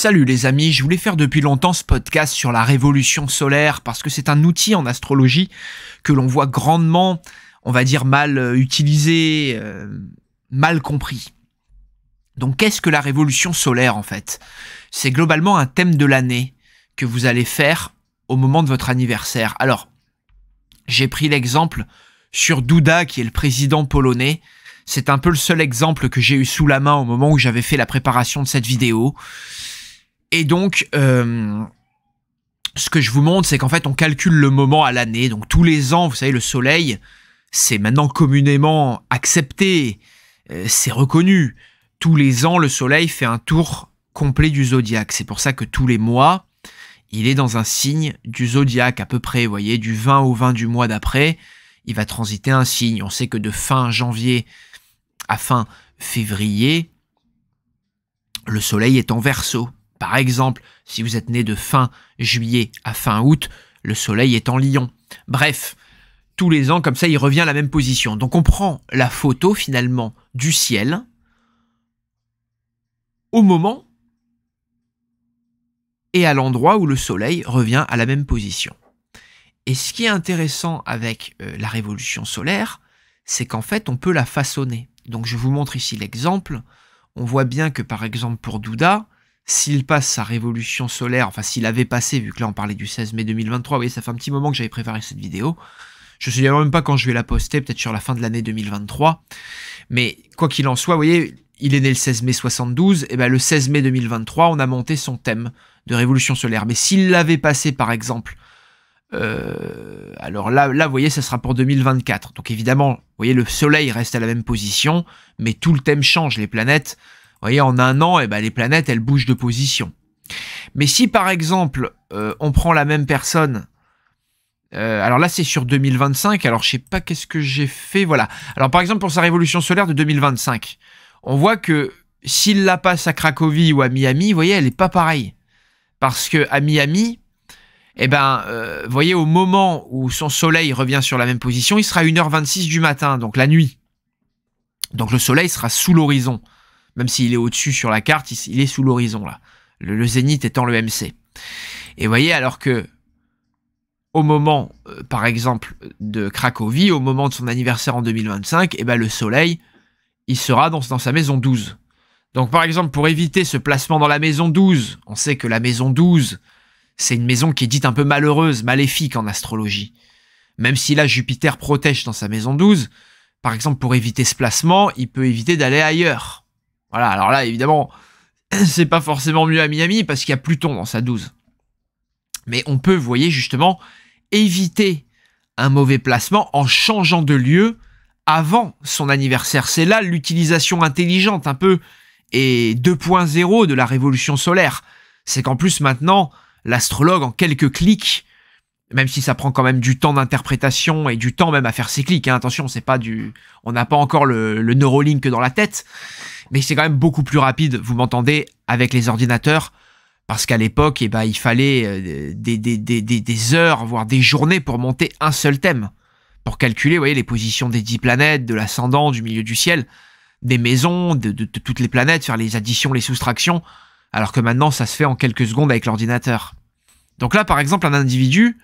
Salut les amis, je voulais faire depuis longtemps ce podcast sur la révolution solaire parce que c'est un outil en astrologie que l'on voit grandement, on va dire, mal euh, utilisé, euh, mal compris. Donc qu'est-ce que la révolution solaire en fait C'est globalement un thème de l'année que vous allez faire au moment de votre anniversaire. Alors, j'ai pris l'exemple sur Duda qui est le président polonais. C'est un peu le seul exemple que j'ai eu sous la main au moment où j'avais fait la préparation de cette vidéo. Et donc, euh, ce que je vous montre, c'est qu'en fait, on calcule le moment à l'année. Donc, tous les ans, vous savez, le soleil, c'est maintenant communément accepté, euh, c'est reconnu. Tous les ans, le soleil fait un tour complet du zodiaque. C'est pour ça que tous les mois, il est dans un signe du zodiaque à peu près, vous voyez, du 20 au 20 du mois d'après, il va transiter un signe. On sait que de fin janvier à fin février, le soleil est en verso. Par exemple, si vous êtes né de fin juillet à fin août, le Soleil est en Lion. Bref, tous les ans, comme ça, il revient à la même position. Donc on prend la photo finalement du ciel au moment et à l'endroit où le Soleil revient à la même position. Et ce qui est intéressant avec euh, la révolution solaire, c'est qu'en fait, on peut la façonner. Donc je vous montre ici l'exemple. On voit bien que par exemple pour Douda, s'il passe sa révolution solaire, enfin s'il avait passé, vu que là on parlait du 16 mai 2023, vous voyez, ça fait un petit moment que j'avais préparé cette vidéo. Je ne sais même pas quand je vais la poster, peut-être sur la fin de l'année 2023. Mais quoi qu'il en soit, vous voyez, il est né le 16 mai 72, et ben le 16 mai 2023, on a monté son thème de révolution solaire. Mais s'il l'avait passé, par exemple, euh, alors là, là, vous voyez, ça sera pour 2024. Donc évidemment, vous voyez, le Soleil reste à la même position, mais tout le thème change, les planètes. Vous voyez, en un an, eh ben, les planètes, elles bougent de position. Mais si par exemple, euh, on prend la même personne, euh, alors là c'est sur 2025, alors je sais pas qu'est-ce que j'ai fait, voilà. Alors par exemple pour sa révolution solaire de 2025, on voit que s'il la passe à Cracovie ou à Miami, vous voyez, elle n'est pas pareille. Parce que à Miami, eh ben, euh, vous voyez, au moment où son soleil revient sur la même position, il sera 1h26 du matin, donc la nuit. Donc le soleil sera sous l'horizon même s'il est au-dessus sur la carte, il, est sous l'horizon là. Le, zénith étant le MC. Et vous voyez, alors que au moment, euh, par exemple, de Cracovie, au moment de son anniversaire en 2025, eh ben, le Soleil, il sera dans, dans sa maison 12. Donc par exemple, pour éviter ce placement dans la maison 12, on sait que la maison 12, c'est une maison qui est dite un peu malheureuse, maléfique en astrologie. Même si là Jupiter protège dans sa maison 12, par exemple pour éviter ce placement, il peut éviter d'aller ailleurs. Voilà, alors là, évidemment, c'est pas forcément mieux à Miami parce qu'il y a Pluton dans sa 12. Mais on peut, vous voyez, justement, éviter un mauvais placement en changeant de lieu avant son anniversaire. C'est là l'utilisation intelligente un peu et 2.0 de la révolution solaire. C'est qu'en plus maintenant, l'astrologue en quelques clics, même si ça prend quand même du temps d'interprétation et du temps même à faire ses clics, hein, attention, c'est pas du, on n'a pas encore le, le neurolink dans la tête, mais c'est quand même beaucoup plus rapide, vous m'entendez, avec les ordinateurs, parce qu'à l'époque, eh ben, il fallait euh, des, des, des, des, heures, voire des journées pour monter un seul thème, pour calculer vous voyez, les positions des dix planètes, de l'ascendant, du milieu du ciel, des maisons, de, de toutes les planètes, faire les additions, les soustractions, alors que maintenant, ça se fait en quelques secondes avec l'ordinateur. Donc là, par exemple, un individu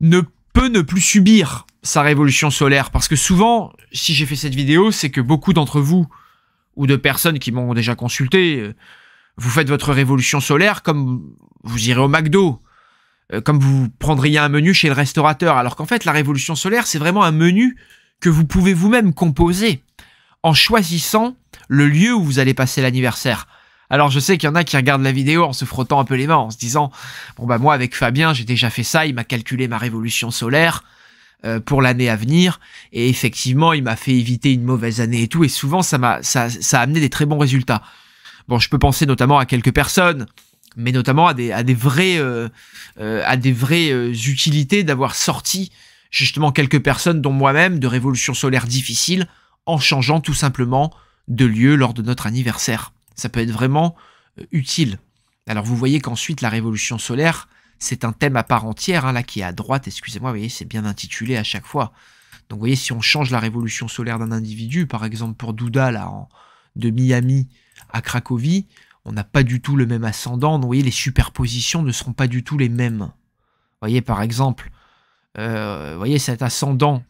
ne peut ne plus subir sa révolution solaire, parce que souvent, si j'ai fait cette vidéo, c'est que beaucoup d'entre vous ou de personnes qui m'ont déjà consulté. Euh, vous faites votre révolution solaire comme vous irez au McDo, euh, comme vous prendriez un menu chez le restaurateur. Alors qu'en fait, la révolution solaire, c'est vraiment un menu que vous pouvez vous-même composer en choisissant le lieu où vous allez passer l'anniversaire. Alors je sais qu'il y en a qui regardent la vidéo en se frottant un peu les mains, en se disant, bon bah moi avec Fabien, j'ai déjà fait ça, il m'a calculé ma révolution solaire, euh, pour l'année à venir. Et effectivement, il m'a fait éviter une mauvaise année et tout. Et souvent, ça m'a, ça, a amené des très bons résultats. Bon, je peux penser notamment à quelques personnes, mais notamment à des, à des vrais, euh, euh, à des vraies utilités d'avoir sorti justement quelques personnes, dont moi-même, de révolutions solaires difficiles, en changeant tout simplement de lieu lors de notre anniversaire. Ça peut être vraiment utile. Alors vous voyez qu'ensuite la révolution solaire, c'est un thème à part entière, hein, là, qui est à droite, excusez-moi, vous voyez, c'est bien intitulé à chaque fois. Donc, vous voyez, si on change la révolution solaire d'un individu, par exemple pour Douda, là, de Miami à Cracovie, on n'a pas du tout le même ascendant. Donc, vous voyez, les superpositions ne seront pas du tout les mêmes. Vous voyez, par exemple, euh, vous voyez, cet ascendant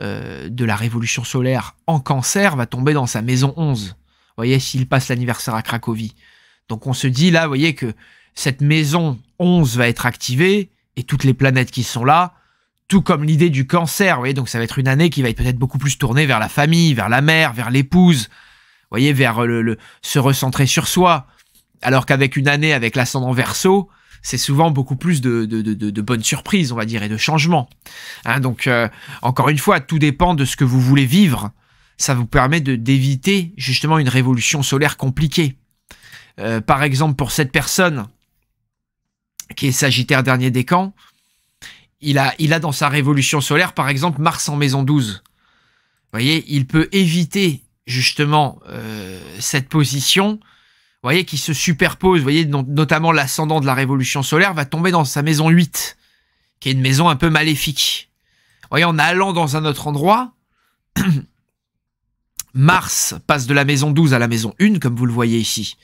euh, de la révolution solaire en cancer va tomber dans sa maison 11. Vous voyez, s'il passe l'anniversaire à Cracovie. Donc, on se dit là, vous voyez, que cette maison va être activé et toutes les planètes qui sont là, tout comme l'idée du cancer, vous voyez, donc ça va être une année qui va être peut-être beaucoup plus tournée vers la famille, vers la mère, vers l'épouse, vous voyez, vers le, se recentrer sur soi, alors qu'avec une année avec l'ascendant verso, c'est souvent beaucoup plus de, bonnes surprises, on va dire, et de changements. Hein, donc, euh, encore une fois, tout dépend de ce que vous voulez vivre. Ça vous permet d'éviter justement une révolution solaire compliquée. Euh, par exemple, pour cette personne, qui est Sagittaire dernier des camps, il a, il a dans sa révolution solaire, par exemple, Mars en maison 12. Vous voyez, il peut éviter justement euh, cette position, vous voyez, qui se superpose, voyez, notamment l'ascendant de la révolution solaire va tomber dans sa maison 8, qui est une maison un peu maléfique. Vous voyez, en allant dans un autre endroit, Mars passe de la maison 12 à la maison 1, comme vous le voyez ici,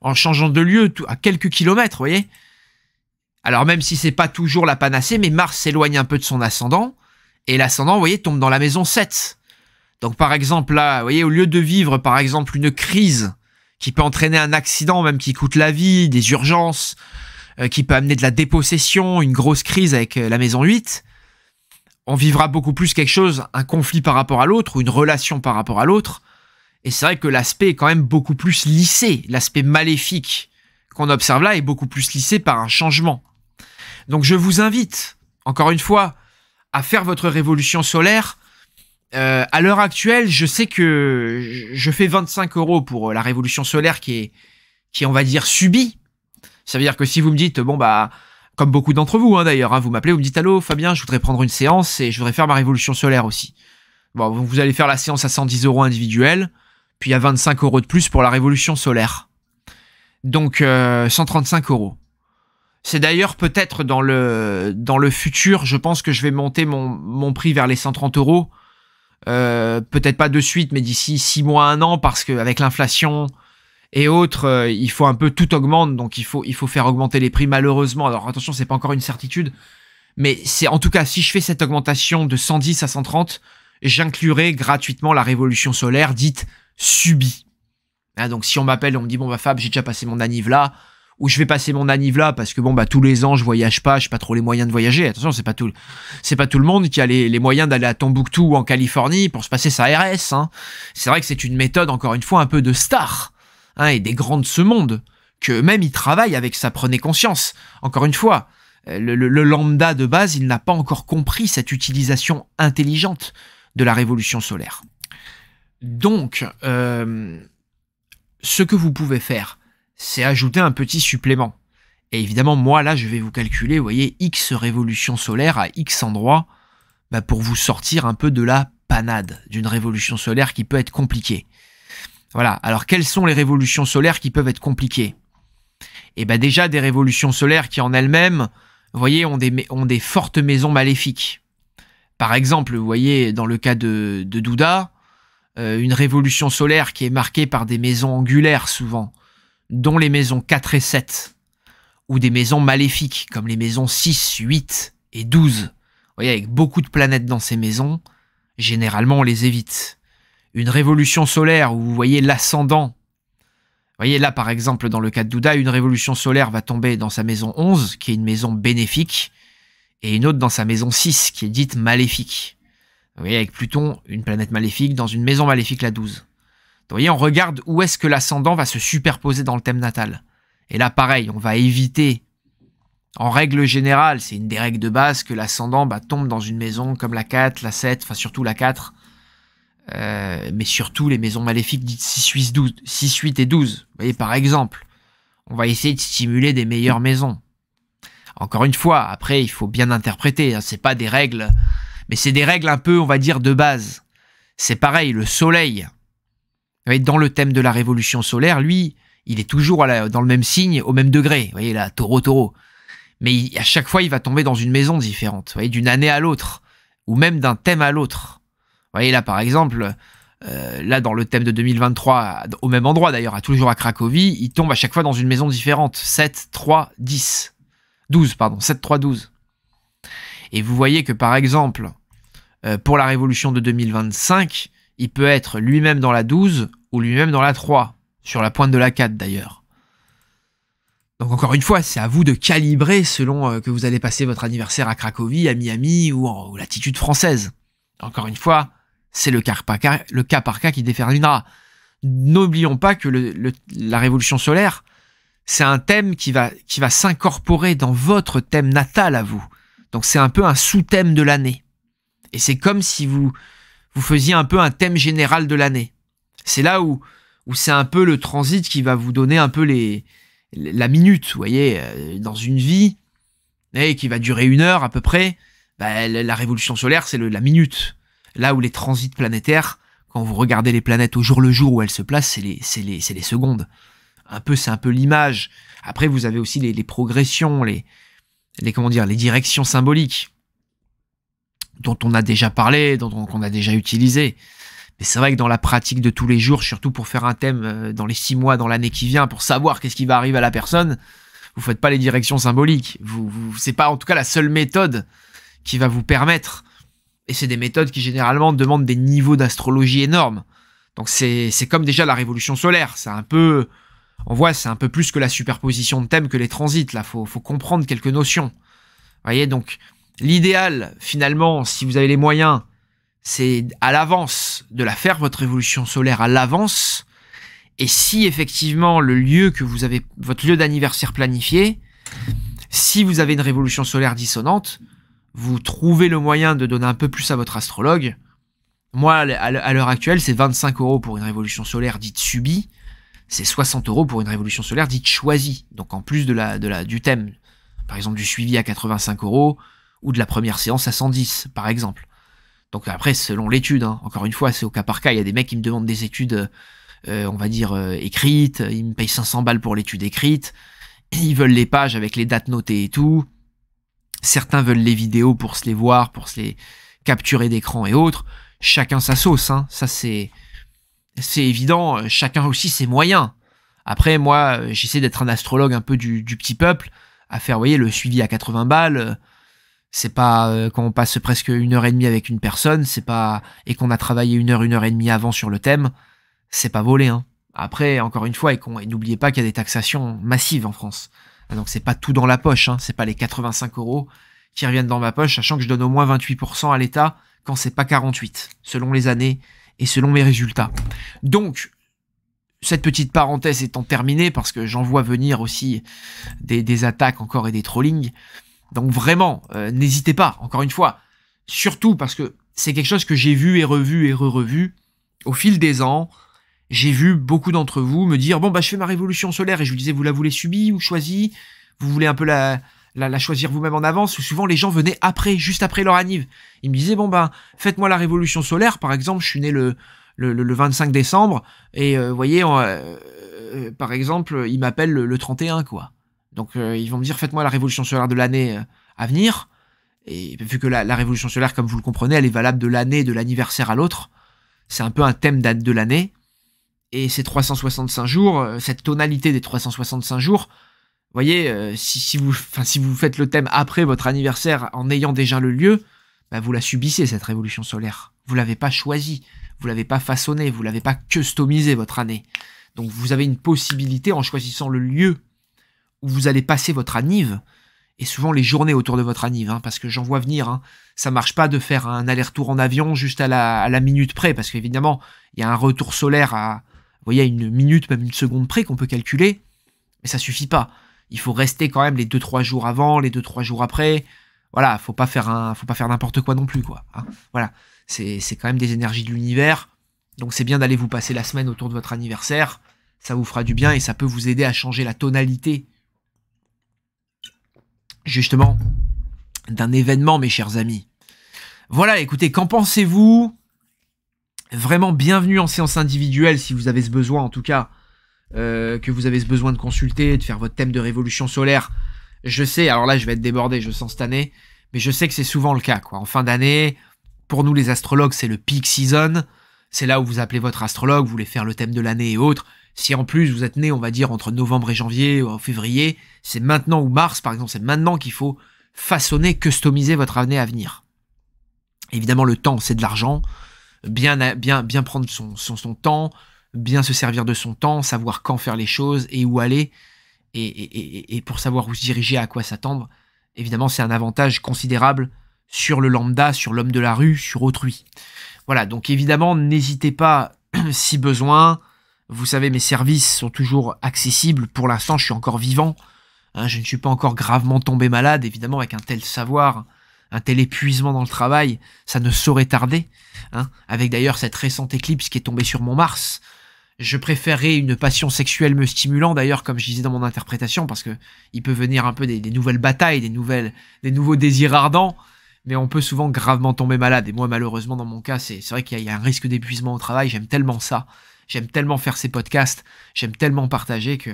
en changeant de lieu à quelques kilomètres, vous voyez alors même si c'est pas toujours la panacée, mais Mars s'éloigne un peu de son ascendant, et l'ascendant, vous voyez, tombe dans la maison 7. Donc par exemple là, vous voyez, au lieu de vivre par exemple une crise qui peut entraîner un accident même qui coûte la vie, des urgences, euh, qui peut amener de la dépossession, une grosse crise avec euh, la maison 8, on vivra beaucoup plus quelque chose, un conflit par rapport à l'autre ou une relation par rapport à l'autre. Et c'est vrai que l'aspect est quand même beaucoup plus lissé, l'aspect maléfique qu'on observe là est beaucoup plus lissé par un changement. Donc je vous invite, encore une fois, à faire votre révolution solaire. Euh, à l'heure actuelle, je sais que je fais 25 euros pour euh, la révolution solaire qui est, qui on va dire, subie. Ça veut dire que si vous me dites, bon bah, comme beaucoup d'entre vous hein, d'ailleurs, hein, vous m'appelez, vous me dites, allô Fabien, je voudrais prendre une séance et je voudrais faire ma révolution solaire aussi. Bon, vous allez faire la séance à 110 euros individuels, puis à 25 euros de plus pour la révolution solaire. Donc, 135 euh, euros. C'est d'ailleurs peut-être dans le, dans le futur, je pense que je vais monter mon, mon prix vers les 130 euros. Euh, peut-être pas de suite, mais d'ici 6 mois, 1 an, parce avec l'inflation, et autres, euh, il faut un peu tout augmente, donc il faut, il faut faire augmenter les prix malheureusement. Alors attention, c'est pas encore une certitude, mais c'est en tout cas si je fais cette augmentation de 110 à 130, j'inclurai gratuitement la révolution solaire dite subie. Ah, donc si on m'appelle, on me dit bon bah Fab, j'ai déjà passé mon anniv là, où je vais passer mon anniv là parce que bon bah tous les ans je voyage pas, j'ai pas trop les moyens de voyager. Attention, c'est pas tout c'est pas tout le monde qui a les, moyens d'aller à Tombouctou en Californie pour se passer sa RS hein. C'est vrai que c'est une méthode encore une fois un peu de star hein, et des grands de ce monde que même ils travaillent avec ça prenez conscience. Encore une fois, le, lambda de base, il n'a pas encore compris cette utilisation intelligente de la révolution solaire. Donc euh, ce que vous pouvez faire, c'est ajouter un petit supplément. Et évidemment, moi, là, je vais vous calculer, vous voyez, X révolutions solaires à X endroits, bah, pour vous sortir un peu de la panade d'une révolution solaire qui peut être compliquée. Voilà, alors quelles sont les révolutions solaires qui peuvent être compliquées Eh bien déjà, des révolutions solaires qui en elles-mêmes, vous voyez, ont des, ont des fortes maisons maléfiques. Par exemple, vous voyez, dans le cas de, Douda, euh, une révolution solaire qui est marquée par des maisons angulaires souvent, dont les maisons 4 et 7, ou des maisons maléfiques, comme les maisons 6, 8 et 12. Vous voyez, avec beaucoup de planètes dans ces maisons, généralement on les évite. Une révolution solaire où vous voyez l'ascendant. Vous voyez là par exemple dans le cas de Douda, une révolution solaire va tomber dans sa maison 11, qui est une maison bénéfique, et une autre dans sa maison 6, qui est dite maléfique. Vous voyez avec Pluton, une planète maléfique dans une maison maléfique la 12. Vous voyez, on regarde où est-ce que l'ascendant va se superposer dans le thème natal. Et là, pareil, on va éviter. En règle générale, c'est une des règles de base que l'ascendant bah, tombe dans une maison comme la 4, la 7, enfin surtout la 4. Euh, mais surtout les maisons maléfiques dites 6, 8, et 12. Vous voyez, par exemple, on va essayer de stimuler des meilleures maisons. Encore une fois, après, il faut bien interpréter. Hein, c'est pas des règles, mais c'est des règles un peu, on va dire, de base. C'est pareil, le soleil dans le thème de la révolution solaire, lui, il est toujours dans le même signe, au même degré. Vous voyez, là, taureau, taureau. Mais à chaque fois, il va tomber dans une maison différente, vous voyez, d'une année à l'autre, ou même d'un thème à l'autre. Vous voyez, là, par exemple, euh, là, dans le thème de 2023, au même endroit d'ailleurs, à toujours à Cracovie, il tombe à chaque fois dans une maison différente. 7, 3, 10. 12, pardon. 7, 3, 12. Et vous voyez que, par exemple, euh, pour la révolution de 2025, il peut être lui-même dans la 12 ou lui-même dans la 3, sur la pointe de la 4 d'ailleurs. Donc encore une fois, c'est à vous de calibrer selon euh, que vous allez passer votre anniversaire à Cracovie, à Miami ou en latitude française. Encore une fois, c'est le, cas par cas qui déterminera. N'oublions pas que la révolution solaire, c'est un thème qui va, qui va s'incorporer dans votre thème natal à vous. Donc c'est un peu un sous-thème de l'année. Et c'est comme si vous vous faisiez un peu un thème général de l'année. C'est là où, où c'est un peu le transit qui va vous donner un peu les, la minute, vous voyez, euh, dans une vie, et qui va durer une heure à peu près, bah, la révolution solaire, c'est la minute. Là où les transits planétaires, quand vous regardez les planètes au jour le jour où elles se placent, c'est les, les, secondes. Un peu, c'est un peu l'image. Après, vous avez aussi les, les progressions, les, les, comment dire, les directions symboliques dont on a déjà parlé, dont on, a déjà utilisé. Mais c'est vrai que dans la pratique de tous les jours, surtout pour faire un thème euh, dans les six mois, dans l'année qui vient, pour savoir qu'est-ce qui va arriver à la personne, vous faites pas les directions symboliques. Vous, vous c'est pas en tout cas la seule méthode qui va vous permettre. Et c'est des méthodes qui généralement demandent des niveaux d'astrologie énormes. Donc c'est, comme déjà la révolution solaire. C'est un peu, on voit, c'est un peu plus que la superposition de thèmes que les transits. Là, faut, faut comprendre quelques notions. Vous voyez, donc L'idéal, finalement, si vous avez les moyens, c'est à l'avance de la faire, votre révolution solaire à l'avance. Et si effectivement le lieu que vous avez, votre lieu d'anniversaire planifié, si vous avez une révolution solaire dissonante, vous trouvez le moyen de donner un peu plus à votre astrologue. Moi, à l'heure actuelle, c'est 25 euros pour une révolution solaire dite subie. C'est 60 euros pour une révolution solaire dite choisie. Donc en plus de la, de la, du thème. Par exemple, du suivi à 85 euros, ou de la première séance à 110, par exemple. Donc après, selon l'étude, hein, encore une fois, c'est au cas par cas. Il y a des mecs qui me demandent des études, euh, on va dire, euh, écrites. Ils me payent 500 balles pour l'étude écrite. Ils veulent les pages avec les dates notées et tout. Certains veulent les vidéos pour se les voir, pour se les capturer d'écran et autres. Chacun sa sauce, hein. ça c'est c'est évident. Chacun aussi ses moyens. Après, moi, j'essaie d'être un astrologue un peu du, du petit peuple, à faire, voyez, le suivi à 80 balles c'est pas euh, quand on passe presque une heure et demie avec une personne, c'est pas et qu'on a travaillé une heure, une heure et demie avant sur le thème, c'est pas volé. Hein. Après, encore une fois, et, et n'oubliez pas qu'il y a des taxations massives en France. Donc c'est pas tout dans la poche, hein. c'est pas les 85 euros qui reviennent dans ma poche, sachant que je donne au moins 28% à l'État quand c'est pas 48, selon les années et selon mes résultats. Donc cette petite parenthèse étant terminée, parce que j'en vois venir aussi des, des, attaques encore et des trollings, donc vraiment, euh, n'hésitez pas, encore une fois. Surtout parce que c'est quelque chose que j'ai vu et revu et re-revu au fil des ans. J'ai vu beaucoup d'entre vous me dire, bon, bah, je fais ma révolution solaire et je vous disais, vous la voulez subie ou choisie? Vous voulez un peu la, la, choisir vous-même en avance ou souvent les gens venaient après, juste après leur anniv. Ils me disaient, bon, bah, faites-moi la révolution solaire. Par exemple, je suis né le, le, le, 25 décembre et, vous euh, voyez, euh, par exemple, ils m'appellent le 31, quoi. Donc euh, ils vont me dire faites-moi la révolution solaire de l'année euh, à venir. Et vu que la, révolution solaire, comme vous le comprenez, elle est valable de l'année, de l'anniversaire à l'autre, c'est un peu un thème date de l'année. Et ces 365 jours, euh, cette tonalité des 365 jours, vous voyez, si, si, vous, si vous faites le thème après votre anniversaire en ayant déjà le lieu, bah, vous la subissez cette révolution solaire. Vous l'avez pas choisie, vous l'avez pas façonnée, vous l'avez pas customisée votre année. Donc vous avez une possibilité en choisissant le lieu vous allez passer votre annive, et souvent les journées autour de votre anive, hein, parce que j'en vois venir, hein. ça marche pas de faire un aller-retour en avion juste à la, minute près, parce qu'évidemment, il y a un retour solaire à, voyez, une minute, même une seconde près qu'on peut calculer, mais ça suffit pas. Il faut rester quand même les 2-3 jours avant, les 2-3 jours après. Voilà, faut pas faire un, faut pas faire n'importe quoi non plus, quoi. Hein. Voilà, c'est quand même des énergies de l'univers, donc c'est bien d'aller vous passer la semaine autour de votre anniversaire. Ça vous fera du bien et ça peut vous aider à changer la tonalité justement d'un événement, mes chers amis. Voilà, écoutez, qu'en pensez-vous Vraiment, bienvenue en séance individuelle si vous avez ce besoin, en tout cas, euh, que vous avez ce besoin de consulter, de faire votre thème de révolution solaire. Je sais, alors là, je vais être débordé, je sens cette année, mais je sais que c'est souvent le cas, quoi. En fin d'année, pour nous les astrologues, c'est le peak season. C'est là où vous appelez votre astrologue, vous voulez faire le thème de l'année et autres. Si en plus vous êtes né, on va dire, entre novembre et janvier ou euh, février, c'est maintenant ou mars, par exemple, c'est maintenant qu'il faut façonner, customiser votre année à venir. Évidemment, le temps, c'est de l'argent. Bien, bien, bien prendre son, son, temps, bien se servir de son temps, savoir quand faire les choses et où aller. Et, et pour savoir où se diriger, à quoi s'attendre, évidemment, c'est un avantage considérable sur le lambda, sur l'homme de la rue, sur autrui. Voilà, donc évidemment, n'hésitez pas, si besoin, vous savez, mes services sont toujours accessibles. Pour l'instant, je suis encore vivant. Hein, je ne suis pas encore gravement tombé malade. Évidemment, avec un tel savoir, un tel épuisement dans le travail, ça ne saurait tarder. Hein. Avec d'ailleurs cette récente éclipse qui est tombée sur mon Mars, je préférerais une passion sexuelle me stimulant d'ailleurs comme je disais dans mon interprétation parce que il peut venir un peu des, nouvelles batailles des nouvelles des nouveaux désirs ardents mais on peut souvent gravement tomber malade et moi malheureusement dans mon cas c'est vrai qu'il y, a un risque d'épuisement au travail j'aime tellement ça J'aime tellement faire ces podcasts, j'aime tellement partager que,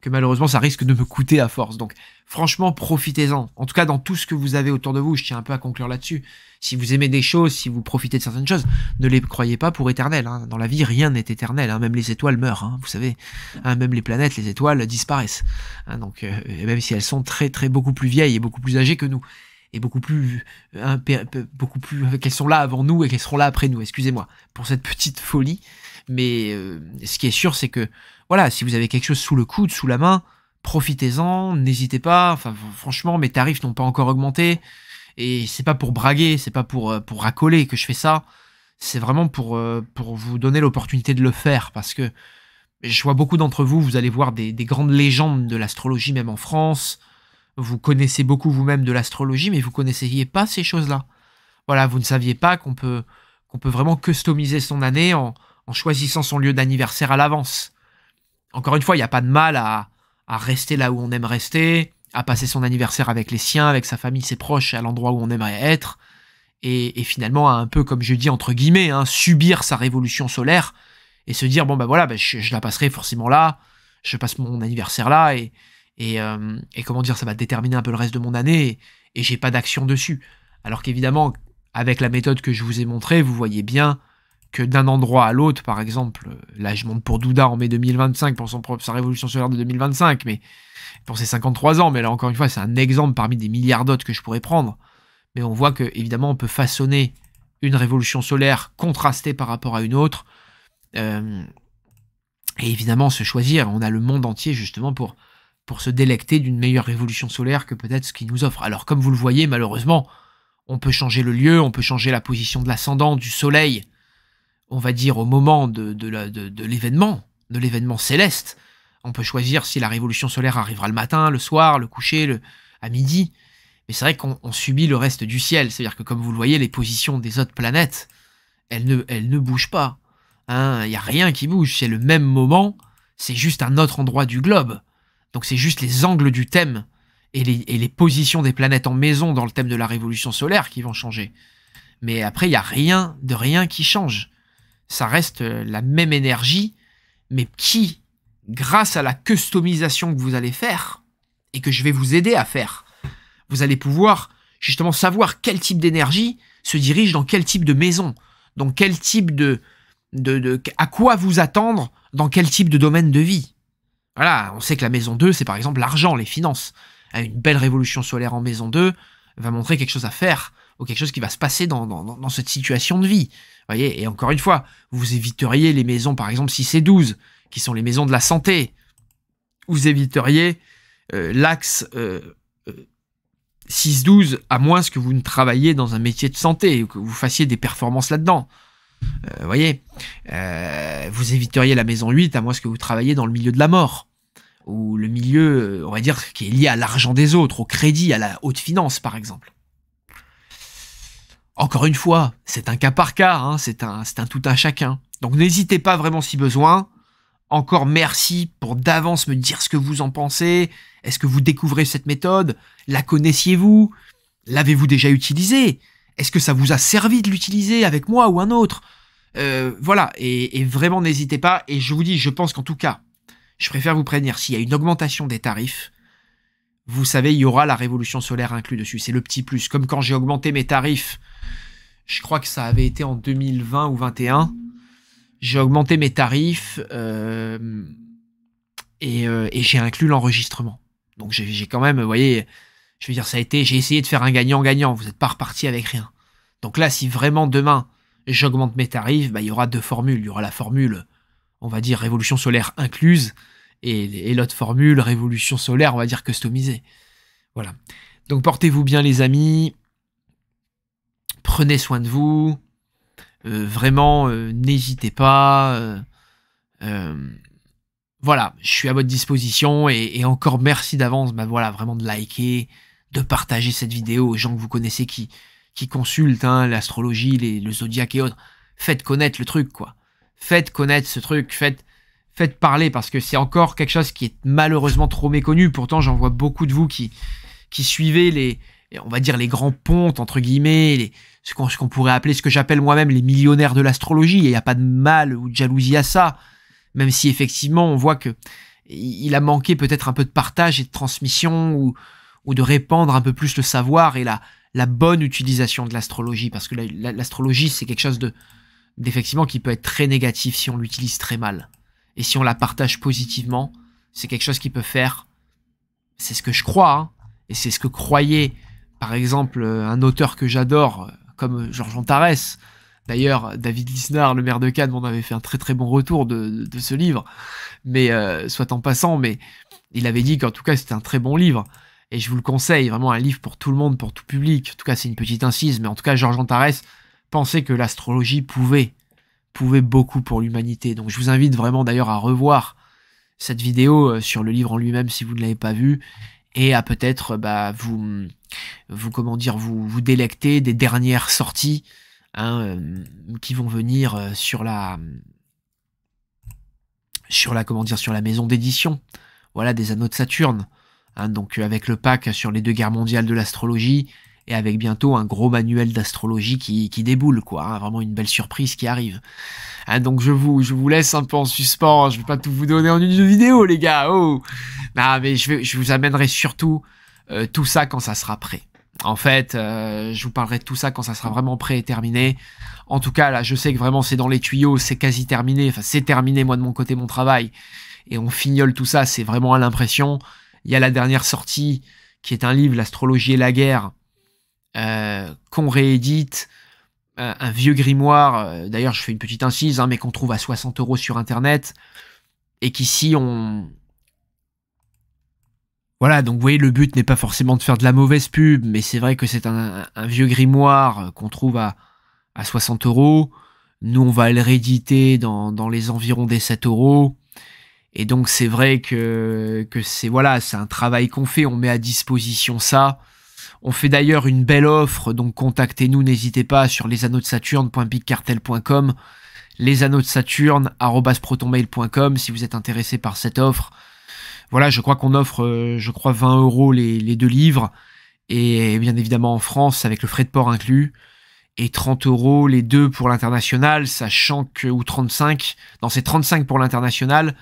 que malheureusement ça risque de me coûter à force. Donc franchement, profitez-en. En tout cas, dans tout ce que vous avez autour de vous, je tiens un peu à conclure là-dessus. Si vous aimez des choses, si vous profitez de certaines choses, ne les croyez pas pour éternelles. Hein. Dans la vie, rien n'est éternel. Hein. Même les étoiles meurent, hein. vous savez. même les planètes, les étoiles disparaissent. donc, euh, même si elles sont très, très beaucoup plus vieilles et beaucoup plus âgées que nous et beaucoup plus, euh, beaucoup plus, qu'elles sont là avant nous et qu'elles seront là après nous. Excusez-moi pour cette petite folie. Mais euh, ce qui est sûr, c'est que voilà, si vous avez quelque chose sous le coude, sous la main, profitez-en, n'hésitez pas. Enfin, franchement, mes tarifs n'ont pas encore augmenté. Et c'est pas pour braguer, c'est pas pour, euh, pour racoler que je fais ça. C'est vraiment pour, euh, pour vous donner l'opportunité de le faire. Parce que je vois beaucoup d'entre vous, vous allez voir des, grandes légendes de l'astrologie, même en France. Vous connaissez beaucoup vous-même de l'astrologie, mais vous ne connaissiez pas ces choses-là. Voilà, vous ne saviez pas qu'on peut, qu'on peut vraiment customiser son année en, en choisissant son lieu d'anniversaire à l'avance. Encore une fois, il n'y a pas de mal à, rester là où on aime rester, à passer son anniversaire avec les siens, avec sa famille, ses proches, à l'endroit où on aimerait être, et, finalement à un peu, comme je dis entre guillemets, hein, subir sa révolution solaire et se dire bon ben bah, voilà, bah, je, la passerai forcément là, je passe mon anniversaire là et euh, et, comment dire, ça va déterminer un peu le reste de mon année et, et j'ai pas d'action dessus. Alors qu'évidemment, avec la méthode que je vous ai montrée, vous voyez bien d'un endroit à l'autre, par exemple, là je monte pour Douda en mai 2025 pour son, sa révolution solaire de 2025, mais pour ses 53 ans, mais là encore une fois c'est un exemple parmi des milliards d'autres que je pourrais prendre. Mais on voit que évidemment on peut façonner une révolution solaire contrastée par rapport à une autre, euh, et évidemment se choisir. On a le monde entier justement pour, pour se délecter d'une meilleure révolution solaire que peut-être ce qu'il nous offre. Alors comme vous le voyez, malheureusement, on peut changer le lieu, on peut changer la position de l'ascendant, du soleil, on va dire, au moment de, de l'événement, de, l'événement céleste. On peut choisir si la révolution solaire arrivera le matin, le soir, le coucher, le, à midi. Mais c'est vrai qu'on subit le reste du ciel. C'est-à-dire que, comme vous le voyez, les positions des autres planètes, elles ne, bougent pas. Hein. Il n'y a rien qui bouge. C'est le même moment. C'est juste un autre endroit du globe. Donc, c'est juste les angles du thème et les, et les, positions des planètes en maison dans le thème de la révolution solaire qui vont changer. Mais après, il n'y a rien de rien qui change ça reste euh, la même énergie, mais qui, grâce à la customisation que vous allez faire, et que je vais vous aider à faire, vous allez pouvoir justement savoir quel type d'énergie se dirige dans quel type de maison, dans quel type de, de, à quoi vous attendre dans quel type de domaine de vie. Voilà, on sait que la maison 2, c'est par exemple l'argent, les finances. Une belle révolution solaire en maison 2 va montrer quelque chose à faire ou quelque chose qui va se passer dans, dans, cette situation de vie. Voyez et encore une fois, vous éviteriez les maisons, par exemple 6 et 12, qui sont les maisons de la santé. Vous éviteriez euh, l'axe 6-12, euh, euh, à moins que vous ne travailliez dans un métier de santé, ou que vous fassiez des performances là-dedans. Vous voyez, vous éviteriez la maison 8, à moins que vous travailliez dans le milieu de la mort ou le milieu, on va dire, qui est lié à l'argent des autres, au crédit, à la haute finance, par exemple. Encore une fois, c'est un cas par cas, hein, c'est un, tout un chacun. Donc n'hésitez pas vraiment si besoin. Encore merci pour d'avance me dire ce que vous en pensez. Est-ce que vous découvrez cette méthode La connaissiez-vous L'avez-vous déjà utilisée Est-ce que ça vous a servi de l'utiliser avec moi ou un autre euh, Voilà, et vraiment n'hésitez pas. Et je vous dis, je pense qu'en tout cas, je préfère vous prévenir s'il y a une augmentation des tarifs, vous savez, il y aura la révolution solaire inclus dessus. C'est le petit plus. Comme quand j'ai augmenté mes tarifs, je crois que ça avait été en 2020 ou 2021. J'ai augmenté mes tarifs euh, euh, et, j'ai inclus l'enregistrement. Donc j'ai quand même, vous voyez, je veux dire, ça a été, j'ai essayé de faire un gagnant-gagnant. Vous n'êtes pas reparti avec rien. Donc là, si vraiment demain j'augmente mes tarifs, bah, il y aura deux formules. Il y aura la formule, on va dire, révolution solaire incluse et, l'autre formule, révolution solaire, on va dire customisée. Voilà. Donc portez-vous bien les amis, prenez soin de vous, euh, vraiment euh, n'hésitez pas. Euh, voilà, je suis à votre disposition et, encore merci d'avance, bah voilà, vraiment de liker, de partager cette vidéo aux gens que vous connaissez qui, qui consultent hein, l'astrologie, le zodiaque et autres. Faites connaître le truc, quoi. Faites connaître ce truc, faites faites parler parce que c'est encore quelque chose qui est malheureusement trop méconnu. Pourtant, j'en vois beaucoup de vous qui, qui suivez les, on va dire les grands pontes, entre guillemets, les, ce qu'on pourrait appeler, ce que j'appelle moi-même les millionnaires de l'astrologie. Il n'y a pas de mal ou de jalousie à ça. Même si effectivement, on voit que il a manqué peut-être un peu de partage et de transmission ou, ou de répandre un peu plus le savoir et la, la bonne utilisation de l'astrologie. Parce que l'astrologie, c'est quelque chose de d'effectivement qui peut être très négatif si on l'utilise très mal. Et si on la partage positivement, c'est quelque chose qui peut faire. C'est ce que je crois. Hein. et c'est ce que croyait, par exemple, euh, un auteur que j'adore, euh, comme Georges Antares. D'ailleurs, David Lisnard, le maire de Cannes, m'en avait fait un très très bon retour de, ce livre. Mais euh, soit en passant, mais il avait dit qu'en tout cas c'était un très bon livre. Et je vous le conseille, vraiment un livre pour tout le monde, pour tout public. En tout cas, c'est une petite incise, mais en tout cas, Georges Antares pensait que l'astrologie pouvait pouvait beaucoup pour l'humanité. Donc je vous invite vraiment d'ailleurs à revoir cette vidéo euh, sur le livre en lui-même si vous ne l'avez pas vu et à peut-être euh, bah, vous, mm, vous comment dire vous vous délecter des dernières sorties hein, euh, qui vont venir sur la sur la comment dire sur la maison d'édition voilà des anneaux de Saturne hein, donc avec le pack sur les deux guerres mondiales de l'astrologie et avec bientôt un gros manuel d'astrologie qui, qui, déboule, quoi. Hein. vraiment une belle surprise qui arrive. Hein, donc je vous, je vous laisse un peu en suspens. Hein. Je vais pas tout vous donner en une vidéo, les gars. Oh, non, mais je, vais, je vous amènerai surtout euh, tout ça quand ça sera prêt. En fait, euh, je vous parlerai de tout ça quand ça sera vraiment prêt et terminé. En tout cas, là, je sais que vraiment c'est dans les tuyaux, c'est quasi terminé. Enfin, c'est terminé, moi, de mon côté, mon travail. Et on fignole tout ça, c'est vraiment à l'impression. Il y a la dernière sortie, qui est un livre, L'astrologie et la guerre, euh, qu'on réédite euh, un vieux grimoire, euh, d'ailleurs je fais une petite incise, hein, mais qu'on trouve à 60 euros sur Internet, et qu'ici on... Voilà, donc vous voyez, le but n'est pas forcément de faire de la mauvaise pub, mais c'est vrai que c'est un, vieux grimoire qu'on trouve à, à 60 euros. Nous, on va le rééditer dans, les environs des 7 euros. Et donc c'est vrai que, que c'est voilà, c'est un travail qu'on fait, on met à disposition ça. On fait d'ailleurs une belle offre, donc contactez-nous, n'hésitez pas, sur de de Saturne@protonmail.com si vous êtes intéressé par cette offre. Voilà, je crois qu'on offre, euh, je crois, 20 euros les, deux livres, et bien évidemment en France, avec le frais de port inclus et 30 euros les deux pour l'international, sachant que, ou 35, non c'est 35 pour l'international,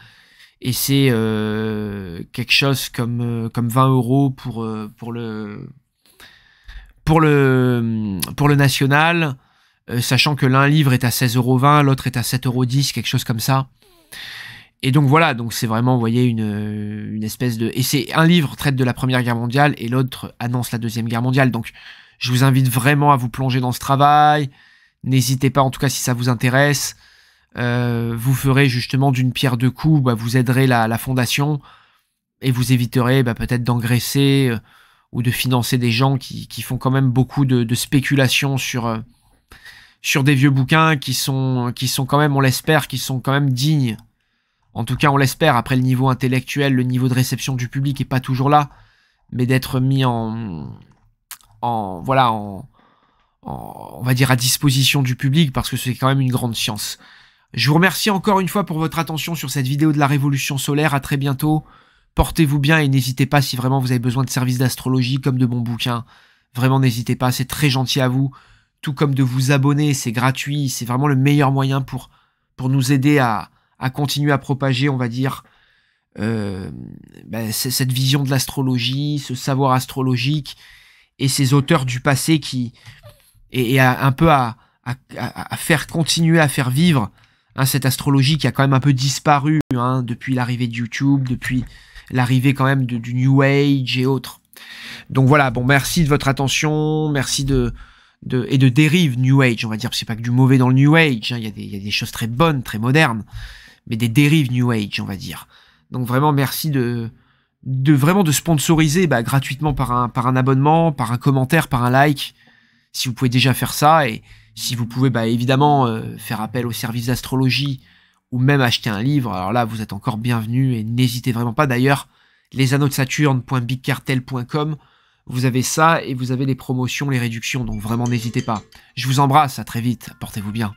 et c'est euh, quelque chose comme, euh, comme 20 euros pour, pour le pour le, pour le national, euh, sachant que l'un livre est à 16,20€, l'autre est à 7,10€, quelque chose comme ça. Et donc voilà, donc c'est vraiment, vous voyez, une, espèce de... Et c'est un livre traite de la Première Guerre mondiale et l'autre annonce la Deuxième Guerre mondiale. Donc je vous invite vraiment à vous plonger dans ce travail. N'hésitez pas, en tout cas si ça vous intéresse. Euh, vous ferez justement d'une pierre deux coups, bah, vous aiderez la, la, fondation et vous éviterez bah, peut-être d'engraisser. Euh, ou de financer des gens qui, font quand même beaucoup de, de spéculation sur, euh, sur des vieux bouquins qui sont, qui sont quand même, on l'espère, qui sont quand même dignes. En tout cas, on l'espère, après le niveau intellectuel, le niveau de réception du public n'est pas toujours là, mais d'être mis en, en voilà, en, on va dire à disposition du public, parce que c'est quand même une grande science. Je vous remercie encore une fois pour votre attention sur cette vidéo de la révolution solaire. À très bientôt. Portez-vous bien et n'hésitez pas si vraiment vous avez besoin de services d'astrologie comme de bons bouquins. Vraiment, n'hésitez pas, c'est très gentil à vous. Tout comme de vous abonner, c'est gratuit, c'est vraiment le meilleur moyen pour, pour nous aider à, continuer à propager, on va dire, euh, ben, cette vision de l'astrologie, ce savoir astrologique et ces auteurs du passé qui. et, un peu à, faire continuer à faire vivre hein, cette astrologie qui a quand même un peu disparu hein, depuis l'arrivée de YouTube, depuis l'arrivée quand même du New Age et autres. Donc voilà, bon, merci de votre attention, merci de, et de dérives New Age, on va dire, c'est pas que du mauvais dans le New Age, hein. il y, a des choses très bonnes, très modernes, mais des dérives New Age, on va dire. Donc vraiment, merci de, de vraiment de sponsoriser bah, gratuitement par un, par un abonnement, par un commentaire, par un like, si vous pouvez déjà faire ça, et si vous pouvez bah, évidemment euh, faire appel au service d'astrologie ou même acheter un livre, alors là, vous êtes encore bienvenu et n'hésitez vraiment pas. D'ailleurs, les anneaux de vous avez ça et vous avez les promotions, les réductions, donc vraiment n'hésitez pas. Je vous embrasse, à très vite, portez-vous bien.